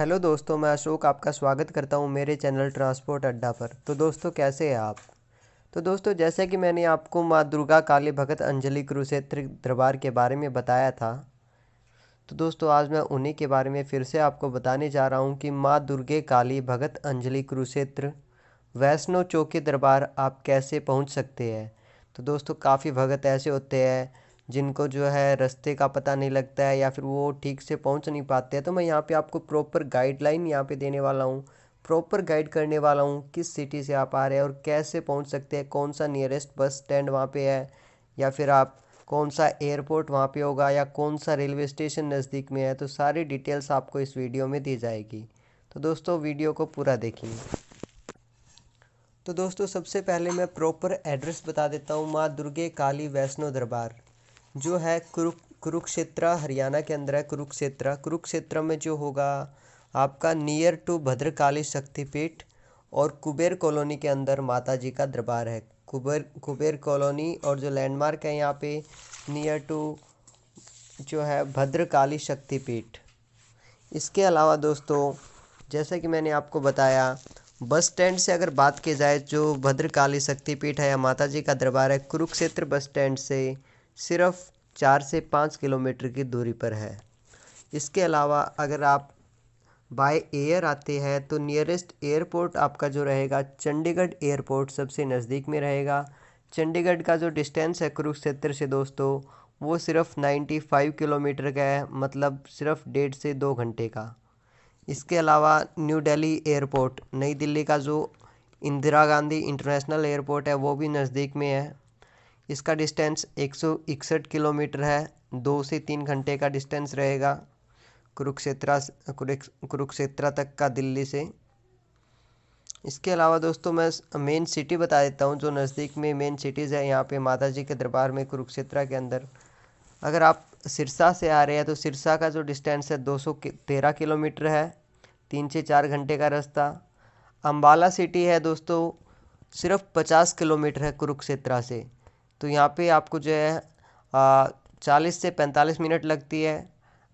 hello दोस्तों मैं अशोक आपका स्वागत करता हूँ मेरे चैनल ट्रांसपोर्ट अड्डा पर तो दोस्तों कैसे हैं आप तो दोस्तों जैसे कि मैंने आपको माँ दुर्गा काली भगत अंजलि कुरुक्षेत्र दरबार के बारे में बताया था तो दोस्तों आज मैं उन्हीं के बारे में फिर से आपको बताने जा रहा हूँ कि माँ दुर्गे काली भगत अंजलि कुरुक्षेत्र वैष्णो चौकी दरबार आप कैसे पहुँच सकते हैं तो दोस्तों काफ़ी भगत ऐसे होते हैं जिनको जो है रास्ते का पता नहीं लगता है या फिर वो ठीक से पहुँच नहीं पाते हैं तो मैं यहाँ पे आपको प्रॉपर गाइडलाइन यहाँ पे देने वाला हूँ प्रॉपर गाइड करने वाला हूँ किस सिटी से आप आ रहे हैं और कैसे पहुँच सकते हैं कौन सा नियरेस्ट बस स्टैंड वहाँ पर है या फिर आप कौन सा एयरपोर्ट वहाँ पे होगा या कौन सा रेलवे स्टेशन नज़दीक में है तो सारी डिटेल्स आपको इस वीडियो में दी जाएगी तो दोस्तों वीडियो को पूरा देखिए तो दोस्तों सबसे पहले मैं प्रॉपर एड्रेस बता देता हूँ माँ दुर्गे काली वैष्णो दरबार जो है कुरु कुरुक्षेत्र हरियाणा के अंदर है कुरुक्षेत्र कुरुक्षेत्र में जो होगा आपका नियर टू भद्रकाली शक्तिपीठ और कुबेर कॉलोनी के अंदर माता जी का दरबार है कुबेर कुबेर कॉलोनी और जो लैंडमार्क है यहाँ पे नियर टू जो है भद्रकाली शक्तिपीठ इसके अलावा दोस्तों जैसे कि मैंने आपको बताया बस स्टैंड से अगर बात की जाए जो भद्रकाली शक्तिपीठ है या माता जी का दरबार है कुरुक्षेत्र बस स्टैंड से सिर्फ चार से पाँच किलोमीटर की दूरी पर है इसके अलावा अगर आप बाय एयर आते हैं तो नियरेस्ट एयरपोर्ट आपका जो रहेगा चंडीगढ़ एयरपोर्ट सबसे नज़दीक में रहेगा चंडीगढ़ का जो डिस्टेंस है कुरुक्षेत्र से दोस्तों वो सिर्फ 95 किलोमीटर का है मतलब सिर्फ डेढ़ से दो घंटे का इसके अलावा न्यू दिल्ली एयरपोर्ट नई दिल्ली का जो इंदिरा गांधी इंटरनेशनल एयरपोर्ट है वो भी नज़दीक में है इसका डिस्टेंस एक सौ इकसठ किलोमीटर है दो से तीन घंटे का डिस्टेंस रहेगा कुरुक्षेत्रा कुरुक्षेत्रा तक का दिल्ली से इसके अलावा दोस्तों मैं मेन सिटी बता देता हूँ जो नज़दीक में मेन सिटीज़ है यहाँ पे माता जी के दरबार में कुरुक्षेत्रा के अंदर अगर आप सिरसा से आ रहे हैं तो सिरसा का जो डिस्टेंस है दो सौ तेरह किलोमीटर है तीन से चार घंटे का रास्ता अम्बाला सिटी है दोस्तों सिर्फ पचास किलोमीटर है कुरुक्षेत्रा से तो यहाँ पे आपको जो है चालीस से पैंतालीस मिनट लगती है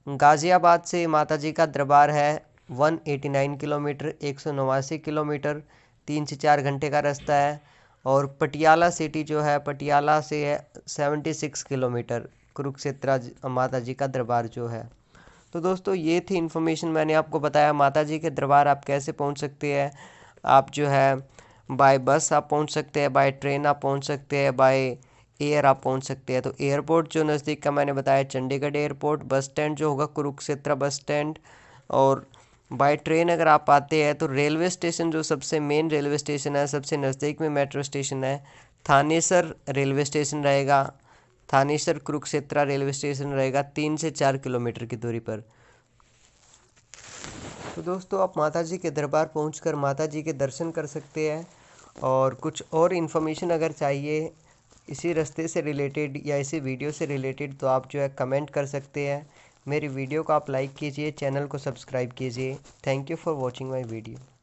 गाज़ियाबाद से माता जी का दरबार है वन एटी नाइन किलोमीटर एक सौ नवासी किलोमीटर तीन से चार घंटे का रास्ता है और पटियाला सिटी जो है पटियाला से है सेवेंटी सिक्स किलोमीटर कुरुक्षेत्रा माता जी का दरबार जो है तो दोस्तों ये थी इन्फॉर्मेशन मैंने आपको बताया माता जी के दरबार आप कैसे पहुंच सकते हैं आप जो है बाय बस आप पहुंच सकते हैं बाय ट्रेन आप पहुंच सकते हैं बाय एयर आप पहुंच सकते हैं तो एयरपोर्ट जो नज़दीक का मैंने बताया चंडीगढ़ एयरपोर्ट बस स्टैंड जो होगा कुरुक्षेत्र बस स्टैंड और बाय ट्रेन अगर आप आते हैं तो रेलवे स्टेशन जो सबसे मेन रेलवे स्टेशन है सबसे नज़दीक में मेट्रो स्टेशन है थानेसर रेलवे स्टेशन रहेगा थानेसर कुरुक्षेत्रा रेलवे स्टेशन रहेगा तीन से चार किलोमीटर की दूरी पर तो दोस्तों आप माता जी के दरबार पहुंचकर माता जी के दर्शन कर सकते हैं और कुछ और इन्फॉर्मेशन अगर चाहिए इसी रास्ते से रिलेटेड या इसी वीडियो से रिलेटेड तो आप जो है कमेंट कर सकते हैं मेरी वीडियो को आप लाइक कीजिए चैनल को सब्सक्राइब कीजिए thank you for watching my video